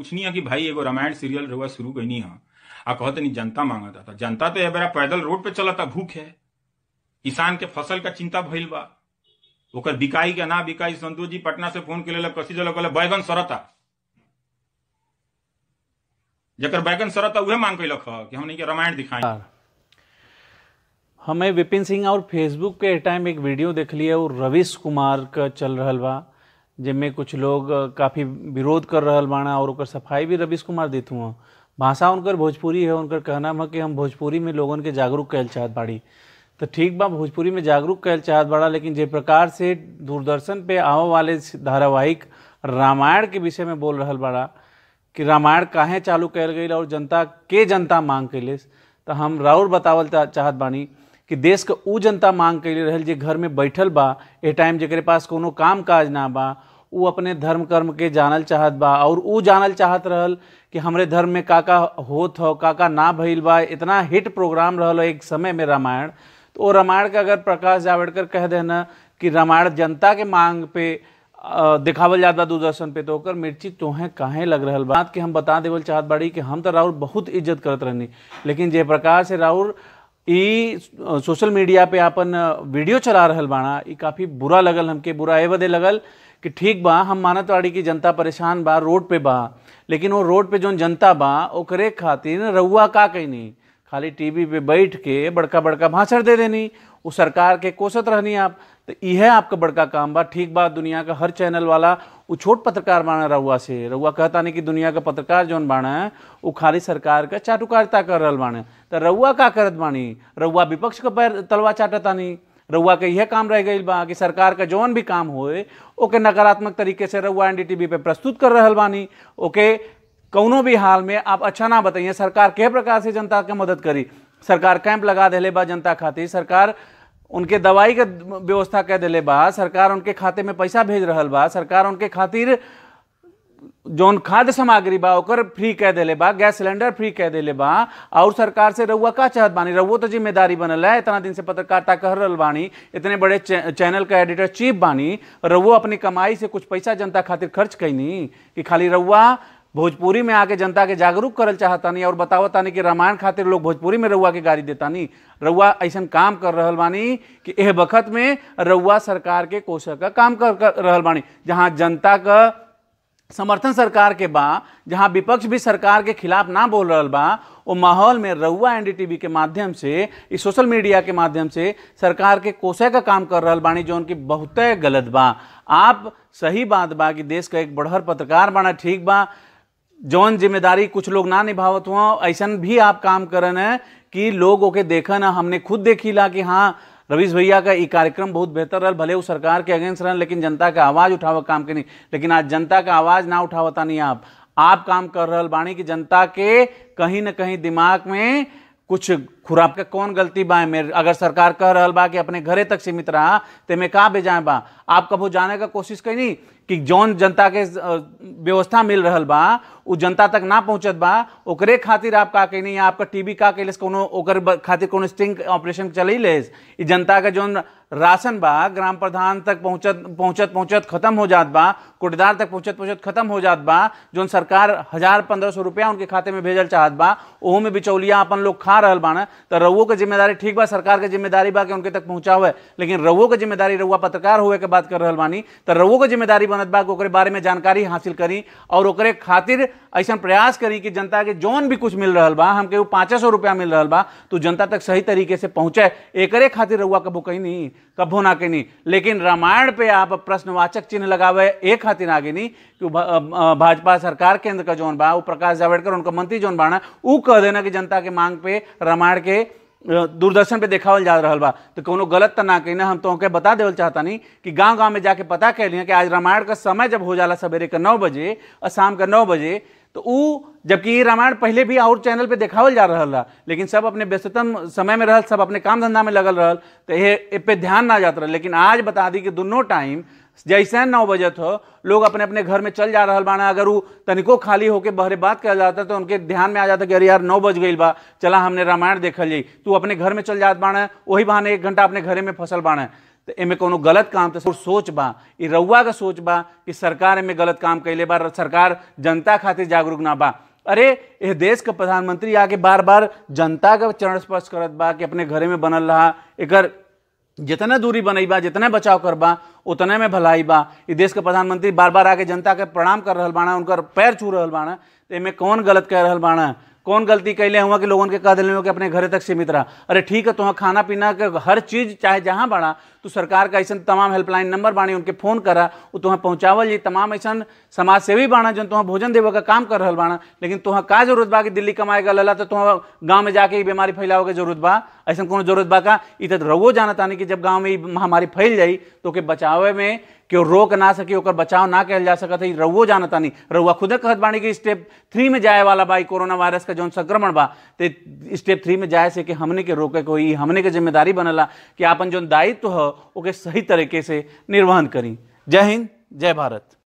पूछनी है कि भाई एगो रामायण सीरियल रुआ शुरू कैनी है आ कहत नहीं जनता मांगा था जनता तो बेरा पैदल रोड पे चलता भूख है किसान के फसल का चिंता भइल बा ओकर बिकाई के ना बिकाई संतोष जी पटना से फोन के ले कसी जल कहले बैगन सरता जकर बैगन सरता उहे मांग कैलक कि हमने के रामायण दिखाई हमें विपिन सिंह और फेसबुक के टाइम एक वीडियो देख लिया और रविश कुमार का चल रहा बा जिनमें कुछ लोग काफ़ी विरोध कर रहा बाणा और सफाई भी रवीश कुमार देते हुआ भाषा उनकर भोजपुरी है उनका कहना है कि हम भोजपुरी में लोगन के जागरूक कैल चाहत बाड़ी तो ठीक बा भोजपुरी में जागरूक कैल चाहत बाड़ा लेकिन जे प्रकार से दूरदर्शन पे आवे वाले धारावाहिक रामायण के विषय में बोल रहा बाड़ा कि रामायण काहे चालू कैल गई और जनता के जनता मांग कैलिस तो हम राउर बतावल चाहत बानी कि देश के ऊ जनता मांग कर रहे जे घर में बैठल बा ए टाइम जकरे पास कोनो काम काज ना बा उ अपने धर्म कर्म के जानल चाहत बा और उ जानल चाहत रहल कि हमरे धर्म में का का होत हो का का ना भइल बा इतना हिट प्रोग्राम रहल एक समय में रामायण तो वो रामायण का अगर प्रकाश जावड़ेकर कह देना कि रामायण जनता के मांग पे दिखावल जाता दूरदर्शन पे तो कर मिर्ची तोहें कहें लग रहा बात कि हम बता देवल चाहत बाड़ी कि हम तो राहुल बहुत इज्जत करते रहनी लेकिन जयप्रकाश से ई सोशल मीडिया पे अपन वीडियो चला रहा बाना काफ़ी बुरा लगल हमके बुरा ए बदे लगल कि ठीक बा हम मानतवाड़ी की जनता परेशान बा रोड पे बा लेकिन वो रोड पे जो जनता बा ओकरे खातिर रउआ का कहीं नहीं खाली टीवी पे बैठ के बड़का बड़का भाषण दे देनी वो सरकार के कोसत रहनी आप तो यह आपका बड़का काम बा ठीक बा दुनिया का हर चैनल वाला वो छोट पत्रकार बाना रहुआ से रहुआ कहता नहीं कि दुनिया का पत्रकार जौन बाना है वो खाली सरकार का चाटुकारिता कर रहा बाने तो रहुआ का करत बानी रहुआ विपक्ष का पैर तलवा चाटतानी रउआ का यह काम रह गई बा कि सरकार का जौन भी काम होके नकारात्मक तरीके से रउआ एन डी टी वी पे प्रस्तुत कर रहा बानी ओके कौनों भी हाल में आप अच्छा ना बताइए सरकार कै प्रकार से जनता के मदद करी सरकार कैंप लगा दिले बा जनता खातिर सरकार उनके दवाई का व्यवस्था कर दिले बा सरकार उनके खाते में पैसा भेज रहा बा सरकार उनके खातिर जौन खाद्य सामग्री बा ओकर फ्री कह दिले बा गैस सिलेंडर फ्री कह दिले बा और सरकार से रउआ का चाहत बानी रउओ तो जिम्मेदारी बनल है इतना दिन से पत्रकारिता कह रहा बानी इतने बड़े चैनल का एडिटर चीफ बानी रउओ अपनी कमाई से कुछ पैसा जनता खातिर खर्च कैनी कि खाली रउआ भोजपुरी में आके जनता के जागरूक करल नहीं और नहीं कि रामायण खातिर लोग भोजपुरी में रउआ के गाड़ी देता नहीं रउआ ऐसा काम कर रहा बानी कि यह वक्त में रउआ सरकार के कोशा का काम कर, रहा बानी जहाँ जनता का समर्थन सरकार के बा जहाँ विपक्ष भी सरकार के खिलाफ ना बोल रहा बा वो माहौल में रउआ एनडीटीवी के माध्यम से इस सोशल मीडिया के माध्यम से सरकार के कोशे का काम कर रहा बानी जो उनकी बहुत गलत बा आप सही बात बा कि देश का एक बढ़हर पत्रकार बाना ठीक बा जौन जिम्मेदारी कुछ लोग ना निभावत हुआ ऐसा भी आप काम करन है कि लोग ओके ना हमने खुद देखी ला कि हाँ रवीश भैया का ये कार्यक्रम बहुत बेहतर रहा भले वो सरकार के अगेंस्ट रहन लेकिन जनता का आवाज़ उठावा काम के नहीं लेकिन आज जनता का आवाज़ ना उठावता नहीं आप आप काम कर रहे बाणी कि जनता के कहीं ना कहीं दिमाग में कुछ खुराब के कौन गलती बा मेरे अगर सरकार कह रहा बा कि अपने घरे तक सीमित रहा तो मैं कहाँ भेजाए बा आप कबो जाने का कोशिश कैनी कि जौन जनता के व्यवस्था मिल रहा बा वो जनता तक ना पहुँचत बा ओकरे खातिर आप का कैनी आपका टीबी का कैलेस कोनो ओकर खातिर कोनो स्टिंग ऑपरेशन चल ले जनता का जौन राशन बा ग्राम प्रधान तक पहुँचत पहुँचत पहुँचत खत्म हो जात बा कोटदार तक पहुँचत पहुँचत खत्म हो जात बा जौन सरकार हजार पंद्रह सौ रुपया उनके खाते में भेजल चाहत बा ओहू में बिचौलिया अपन लोग खा रहा ना तो रउओ के जिम्मेदारी ठीक बा सरकार के जिम्मेदारी बा कि उनके तक पहुंचा पहुंचावे लेकिन रउओ के जिम्मेदारी रउआ पत्रकार हुए के बात कर रहा बानी तो रउओ के जिम्मेदारी बनत बा कि बारे में जानकारी हासिल करी और ओकरे खातिर ऐसा प्रयास करी कि जनता के जौन भी कुछ मिल रहा बा हमके पाँच सौ रुपया मिल रहा बा तो जनता तक सही तरीके से पहुँचे एक खातिर रउआ कबू कहीं नहीं कबो ना कहीं नहीं लेकिन रामायण पे आप प्रश्नवाचक चिन्ह लगावे एक खातिर आगे नहीं कि भाजपा सरकार केंद्र का जौन बा प्रकाश जावड़ेकर उनका मंत्री जौन बाना वो कह देना कि जनता के मांग पे रामायण के के दूरदर्शन पे देखावल जा रहा बा तो कोनो गलत तो ना कहीं ना हम तोहके बता देवल नहीं कि गांव गांव में जाके पता कर लिया कि आज रामायण का समय जब हो जाला सवेरे के नौ बजे और शाम के नौ बजे तो उ जबकि रामायण पहले भी और चैनल पे देखावल जा रहा रहा लेकिन सब अपने व्यस्ततम समय में रहल सब अपने काम धंधा में लगल रहल तो ये पे ध्यान ना जाता रहा लेकिन आज बता दी कि दोनों टाइम जैसे नौ बजे हो लोग अपने अपने घर में चल जा रहा बाना अगर वो तनिको खाली होकर बहरे बात कर जाता तो उनके ध्यान में आ जाता कि अरे यार नौ बज गई बा चला हमने रामायण देखल जाई तू अपने घर में चल जात बाना वही बहाने एक घंटा अपने घरे में फसल बाना तो एमे कोनो गलत काम तो सोच बा ये रउआ का सोच बा कि सरकार एमे गलत काम कैले बा सरकार जनता खातिर जागरूक ना बा अरे ये देश के प्रधानमंत्री आके बार बार जनता का चरण स्पर्श करत बा कि अपने घरे में बनल रहा एक जितना दूरी बनैबा जितना बचाव करबा उतने में भलाई बा ये देश के प्रधानमंत्री बार बार आके जनता के प्रणाम कर रहा बाना उनका पैर छू रहा बाना तो इनमें कौन गलत कह रहा बाना कौन गलती कैले हुआ कि लोगों के कह दिले कि अपने घरे तक सीमित रहा अरे ठीक है तुम खाना पीना के हर चीज़ चाहे जहाँ बढ़ा तो सरकार का ऐसा तमाम हेल्पलाइन नंबर बाणी उनके फ़ोन करा वो तुम्हें तो पहुँचावल जी तमाम ऐसा समाज सेवी बाणा जो तुम्हें तो भोजन देवे का काम कर रहा बाणा लेकिन तुम्हें तो का जरूरत बा कि दिल्ली कमाए गए लला तो तुम गाँव में जाके बीमारी फैलावे के जरूरत बा ऐसा को जरूरत बा का इत रउो जाना तानी कि जब गाँव में महामारी फैल जाई तो के बचावे में क्यों रोक ना सके और बचाव ना कल जा सकता है रउओ जाना नहीं रउआ खुद कहत बाणी कि स्टेप थ्री में जाए वाला बाई कोरोना वायरस का जो संक्रमण बा स्टेप थ्री में जाए से कि हमने के रोके को हमने के जिम्मेदारी बनला कि आपन जो दायित्व हो ओके सही तरीके से निर्वहन करें जय हिंद जय भारत